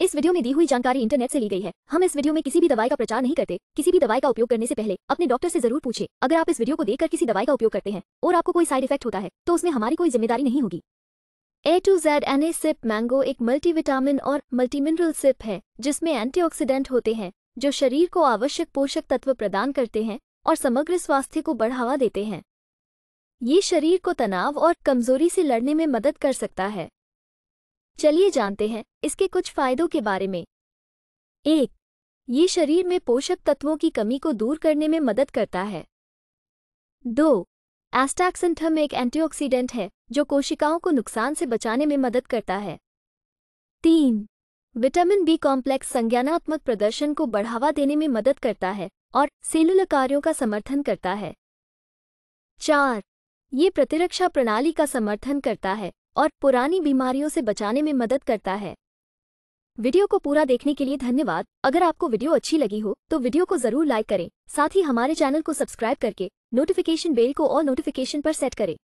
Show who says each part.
Speaker 1: इस वीडियो में दी हुई जानकारी इंटरनेट से ली गई है हम इस वीडियो में किसी भी दवाई का प्रचार नहीं करते किसी भी दवाई का उपयोग करने से पहले अपने डॉक्टर से जरूर पूछे अगर आप इस वीडियो को देखकर किसी दवाई का उपयोग करते हैं और आपको कोई साइड इफेक्ट होता है तो उसमें हमारी कोई जिम्मेदारी नहीं होगी A to Z N A sip mango एक मल्टीविटामिन और मल्टीमिनरल सिप है जिसमें एंटीऑक्सीडेंट होते हैं जो शरीर को आवश्यक पोषक तत्व प्रदान करते हैं और समग्र स्वास्थ्य को बढ़ावा देते हैं ये शरीर को तनाव और कमजोरी से लड़ने में मदद कर सकता है चलिए जानते हैं इसके कुछ फायदों के बारे में एक ये शरीर में पोषक तत्वों की कमी को दूर करने में मदद करता है दो एस्टैक्सेंथम एक एंटीऑक्सीडेंट है जो कोशिकाओं को नुकसान से बचाने में मदद करता है तीन विटामिन बी कॉम्प्लेक्स संज्ञानात्मक प्रदर्शन को बढ़ावा देने में मदद करता है और सेलुलर कार्यों का समर्थन करता है चार ये प्रतिरक्षा प्रणाली का समर्थन करता है और पुरानी बीमारियों से बचाने में मदद करता है वीडियो को पूरा देखने के लिए धन्यवाद अगर आपको वीडियो अच्छी लगी हो तो वीडियो को जरूर लाइक करें साथ ही हमारे चैनल को सब्सक्राइब करके नोटिफिकेशन बेल को और नोटिफिकेशन पर सेट करें